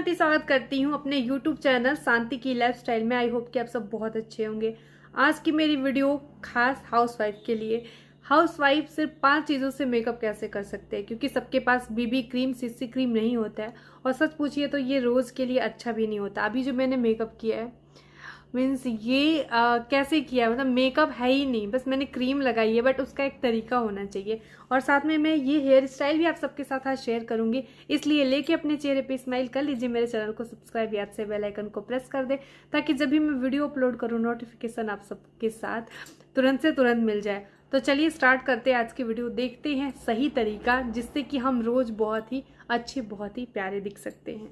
शांति स्वागत करती हूँ अपने यूट्यूब चैनल शांति की लाइफ में आई होप कि आप सब बहुत अच्छे होंगे आज की मेरी वीडियो खास हाउसवाइफ के लिए हाउसवाइफ सिर्फ पांच चीज़ों से मेकअप कैसे कर सकते हैं क्योंकि सबके पास बीबी क्रीम सीसी क्रीम नहीं होता है और सच पूछिए तो ये रोज़ के लिए अच्छा भी नहीं होता अभी जो मैंने मेकअप किया है मीन्स ये आ, कैसे किया मतलब मेकअप है ही नहीं बस मैंने क्रीम लगाई है बट उसका एक तरीका होना चाहिए और साथ में मैं ये हेयर स्टाइल भी आप सबके साथ आज शेयर करूंगी इसलिए लेके अपने चेहरे पे स्माइल कर लीजिए मेरे चैनल को सब्सक्राइब याद से बेल आइकन को प्रेस कर दे ताकि जब भी मैं वीडियो अपलोड करूँ नोटिफिकेशन आप सबके साथ तुरंत से तुरंत मिल जाए तो चलिए स्टार्ट करते हैं आज की वीडियो देखते हैं सही तरीका जिससे कि हम रोज़ बहुत ही अच्छे बहुत ही प्यारे दिख सकते हैं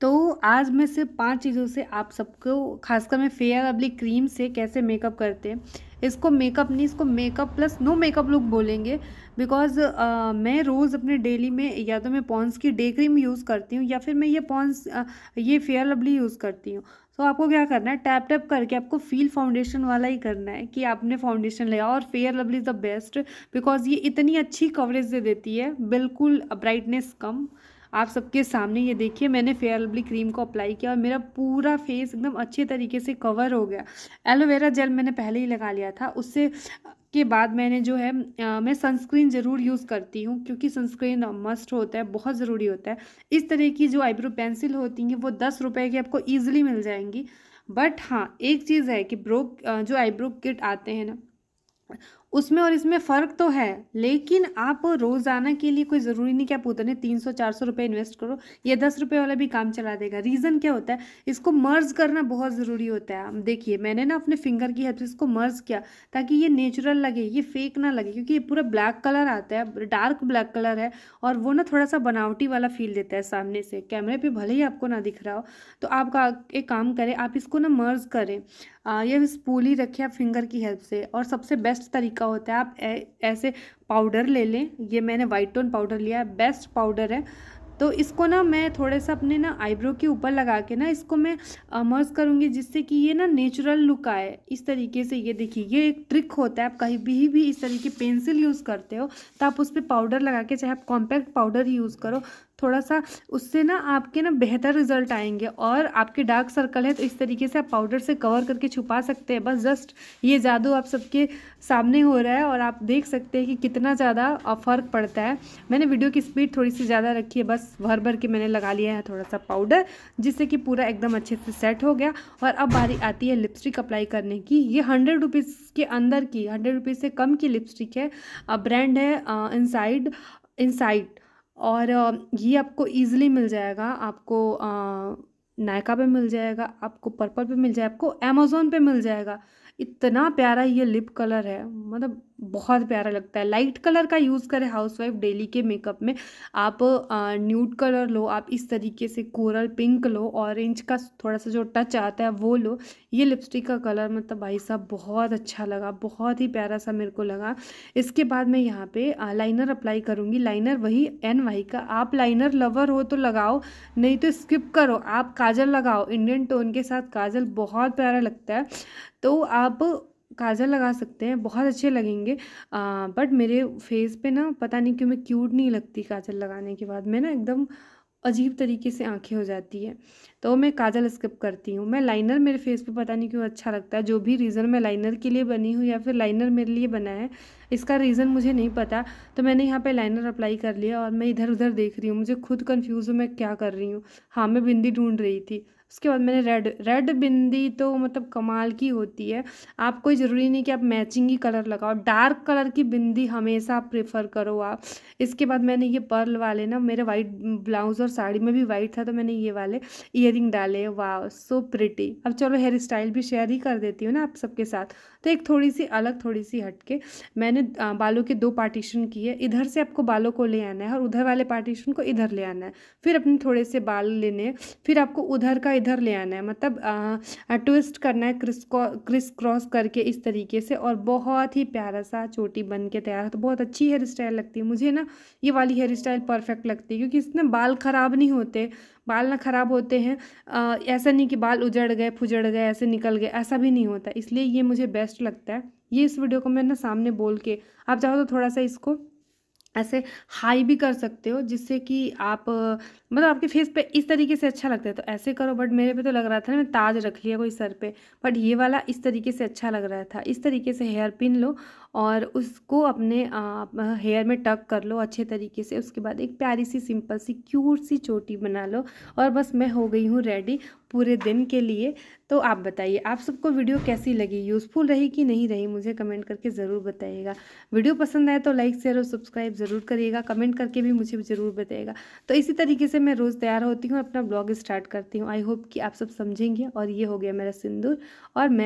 तो आज मैं सिर्फ पांच चीज़ों से आप सबको खासकर मैं फेयर अबली क्रीम से कैसे मेकअप करते हैं इसको मेकअप नहीं इसको makeup plus no makeup look बोलेंगे बिकॉज uh, मैं रोज़ अपने डेली में या तो मैं पॉन्स की डे क्रीम यूज़ करती हूँ या फिर मैं ये पॉन्स uh, ये फेयर लवली यूज़ करती हूँ तो आपको क्या करना है टैप टैप करके आपको फील फाउंडेशन वाला ही करना है कि आपने फाउंडेशन लिया और Fair Lovely is the best because ये इतनी अच्छी कवरेज दे देती है बिल्कुल ब्राइटनेस कम आप सबके सामने ये देखिए मैंने फेयर लवली क्रीम को अप्लाई किया और मेरा पूरा फेस एकदम अच्छे तरीके से कवर हो गया एलोवेरा जेल मैंने पहले ही लगा लिया था उससे के बाद मैंने जो है आ, मैं सनस्क्रीन ज़रूर यूज़ करती हूँ क्योंकि सनस्क्रीन मस्ट होता है बहुत ज़रूरी होता है इस तरह की जो आईब्रो पेंसिल होती हैं वो दस रुपये की आपको ईजिली मिल जाएंगी बट हाँ एक चीज़ है कि ब्रो जो आईब्रो किट आते हैं ना उसमें और इसमें फ़र्क तो है लेकिन आप रोज़ाना के लिए कोई ज़रूरी नहीं कि आप उतने तीन सौ चार सौ रुपये इन्वेस्ट करो या दस रुपये वाला भी काम चला देगा रीज़न क्या होता है इसको मर्ज करना बहुत ज़रूरी होता है देखिए मैंने ना अपने फिंगर की हेल्प से इसको मर्ज किया ताकि ये नेचुरल लगे ये फेक ना लगे क्योंकि ये पूरा ब्लैक कलर आता है डार्क ब्लैक कलर है और वो ना थोड़ा सा बनावटी वाला फील देता है सामने से कैमरे पर भले ही आपको ना दिख रहा हो तो आप एक काम करें आप इसको ना मर्ज करें या इस रखें आप फिंगर की हेल्प से और सबसे बेस्ट बेस्ट तरीका होता है आप ऐसे पाउडर ले लें ये मैंने वाइट टोन पाउडर लिया है बेस्ट पाउडर है तो इसको ना मैं थोड़े सा अपने ना आईब्रो के ऊपर लगा के ना इसको मैं मर्ज करूँगी जिससे कि ये ना नेचुरल लुक आए इस तरीके से ये देखिए ये एक ट्रिक होता है आप कहीं भी भी इस तरीके पेंसिल यूज़ करते हो तो आप उस पर पाउडर लगा के चाहे आप कॉम्पैक्ट पाउडर यूज़ करो थोड़ा सा उससे ना आपके ना बेहतर रिजल्ट आएंगे और आपके डार्क सर्कल है तो इस तरीके से आप पाउडर से कवर करके छुपा सकते हैं बस जस्ट ये जादू आप सबके सामने हो रहा है और आप देख सकते हैं कि कितना ज़्यादा फ़र्क पड़ता है मैंने वीडियो की स्पीड थोड़ी सी ज़्यादा रखी है बस भर भर के मैंने लगा लिया है थोड़ा सा पाउडर जिससे कि पूरा एकदम अच्छे से सेट हो गया और अब बारी आती है लिपस्टिक अप्लाई करने की ये हंड्रेड रुपीज़ के अंदर की हंड्रेड रुपीज़ से कम की लिपस्टिक है ब्रांड है इनसाइड इनसाइड और ये आपको ईज़िली मिल जाएगा आपको नायका पे मिल जाएगा आपको पर्पल पे मिल जाएगा आपको अमेज़ोन पे मिल जाएगा इतना प्यारा ये लिप कलर है मतलब बहुत प्यारा लगता है लाइट कलर का यूज़ करें हाउसवाइफ डेली के मेकअप में आप न्यूड कलर लो आप इस तरीके से कोरल पिंक लो ऑरेंज का थोड़ा सा जो टच आता है वो लो ये लिपस्टिक का कलर मतलब भाई साहब बहुत अच्छा लगा बहुत ही प्यारा सा मेरे को लगा इसके बाद मैं यहाँ पे लाइनर अप्लाई करूँगी लाइनर वही एन वाई का आप लाइनर लवर हो तो लगाओ नहीं तो स्किप करो आप काजल लगाओ इंडियन टोन के साथ काजल बहुत प्यारा लगता है तो आप काजल लगा सकते हैं बहुत अच्छे लगेंगे आ, बट मेरे फेस पे ना पता नहीं क्यों मैं क्यूट नहीं लगती काजल लगाने के बाद मैं ना एकदम अजीब तरीके से आंखें हो जाती है तो मैं काजल स्किप करती हूँ मैं लाइनर मेरे फेस पे पता नहीं क्यों अच्छा लगता है जो भी रीज़न मैं लाइनर के लिए बनी हूँ या फिर लाइनर मेरे लिए बना है इसका रीज़न मुझे नहीं पता तो मैंने यहाँ पे लाइनर अप्लाई कर लिया और मैं इधर उधर देख रही हूँ मुझे खुद कन्फ्यूज़ हूँ मैं क्या कर रही हूँ हाँ मैं बिंदी ढूंढ रही थी उसके बाद मैंने रेड रेड बिंदी तो मतलब कमाल की होती है आप कोई ज़रूरी नहीं कि आप मैचिंग ही कलर लगाओ डार्क कलर की बिंदी हमेशा प्रेफर करो आप इसके बाद मैंने ये पर्ल वाले ना मेरे वाइट ब्लाउज़ और साड़ी में भी वाइट था तो मैंने ये वाले इयर डाले वाह सो प्रिटी अब चलो हेयर स्टाइल भी शेयर ही कर देती हूँ ना आप सबके साथ तो एक थोड़ी सी अलग थोड़ी सी हटके मैंने बालों के दो पार्टीशन किए इधर से आपको बालों को ले आना है और उधर वाले पार्टीशन को इधर ले आना है फिर अपने थोड़े से बाल लेने फिर आपको उधर का इधर ले आना है मतलब ट्विस्ट करना है क्रिस क्रिस क्रॉस करके इस तरीके से और बहुत ही प्यारा सा चोटी बन के तैयार तो बहुत अच्छी हेयर स्टाइल लगती है मुझे ना ये वाली हेयर स्टाइल परफेक्ट लगती है क्योंकि इसमें बाल ख़राब नहीं होते बाल ना ख़राब होते हैं आ, ऐसा नहीं कि बाल उजड़ गए फुजड़ गए ऐसे निकल गए ऐसा भी नहीं होता इसलिए ये मुझे बेस्ट लगता है ये इस वीडियो को मैं ना सामने बोल के आप चाहो तो थोड़ा सा इसको ऐसे हाई भी कर सकते हो जिससे कि आप मतलब आपके फेस पे इस तरीके से अच्छा लगता है तो ऐसे करो बट मेरे पे तो लग रहा था ना मैं ताज रख लिया कोई सर पे बट ये वाला इस तरीके से अच्छा लग रहा था इस तरीके से हेयर पिन लो और उसको अपने हेयर में टक कर लो अच्छे तरीके से उसके बाद एक प्यारी सी सिंपल सी क्यूट सी चोटी बना लो और बस मैं हो गई हूँ रेडी पूरे दिन के लिए तो आप बताइए आप सबको वीडियो कैसी लगी यूज़फुल रही कि नहीं रही मुझे कमेंट करके ज़रूर बताइएगा वीडियो पसंद आए तो लाइक शेयर और सब्सक्राइब ज़रूर करिएगा कमेंट करके भी मुझे ज़रूर बताइएगा तो इसी तरीके से मैं रोज़ तैयार होती हूँ अपना ब्लॉग स्टार्ट करती हूँ आई होप कि आप सब समझेंगे और ये हो गया मेरा सिंदूर और मैं